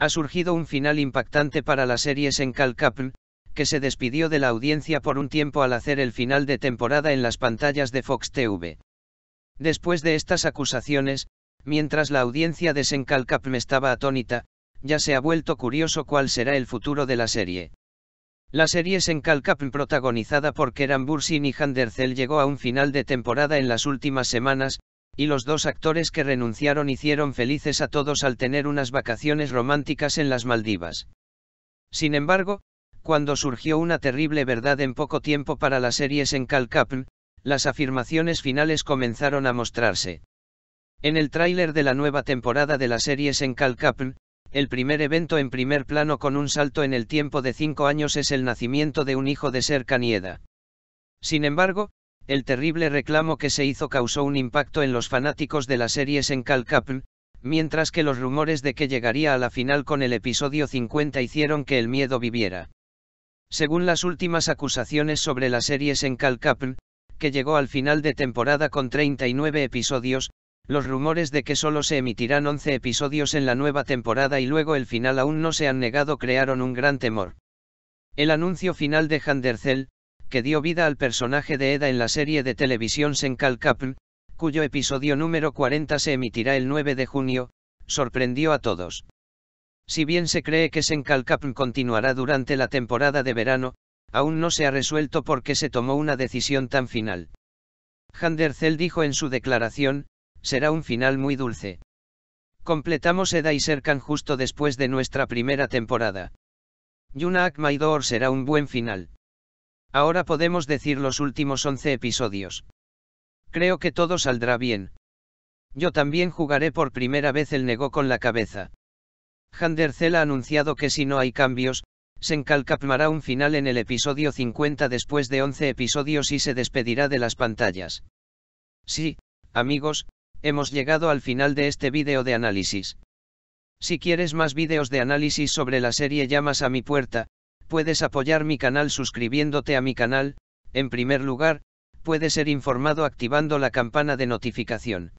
ha surgido un final impactante para la serie Senkal que se despidió de la audiencia por un tiempo al hacer el final de temporada en las pantallas de Fox TV. Después de estas acusaciones, mientras la audiencia de Sencalcapm estaba atónita, ya se ha vuelto curioso cuál será el futuro de la serie. La serie Sencalcapm protagonizada por Keran Bursin y Handercel llegó a un final de temporada en las últimas semanas, y los dos actores que renunciaron hicieron felices a todos al tener unas vacaciones románticas en las Maldivas. Sin embargo, cuando surgió una terrible verdad en poco tiempo para las series en Calcapn, las afirmaciones finales comenzaron a mostrarse. En el tráiler de la nueva temporada de las series en Calcapn, el primer evento en primer plano con un salto en el tiempo de cinco años es el nacimiento de un hijo de Ser Canieda. Sin embargo, el terrible reclamo que se hizo causó un impacto en los fanáticos de las series en Calcapn, mientras que los rumores de que llegaría a la final con el episodio 50 hicieron que el miedo viviera. Según las últimas acusaciones sobre las series en Calcapn, que llegó al final de temporada con 39 episodios, los rumores de que solo se emitirán 11 episodios en la nueva temporada y luego el final aún no se han negado crearon un gran temor. El anuncio final de Handercel, que dio vida al personaje de Eda en la serie de televisión Senkal cuyo episodio número 40 se emitirá el 9 de junio, sorprendió a todos. Si bien se cree que Senkal continuará durante la temporada de verano, aún no se ha resuelto por qué se tomó una decisión tan final. Hander dijo en su declaración, será un final muy dulce. Completamos Eda y Serkan justo después de nuestra primera temporada. Yuna Akmaidor será un buen final. Ahora podemos decir los últimos 11 episodios. Creo que todo saldrá bien. Yo también jugaré por primera vez el negó con la cabeza. Handercel ha anunciado que si no hay cambios, Senkal Kapmará un final en el episodio 50 después de 11 episodios y se despedirá de las pantallas. Sí, amigos, hemos llegado al final de este vídeo de análisis. Si quieres más vídeos de análisis sobre la serie llamas a mi puerta, Puedes apoyar mi canal suscribiéndote a mi canal, en primer lugar, puedes ser informado activando la campana de notificación.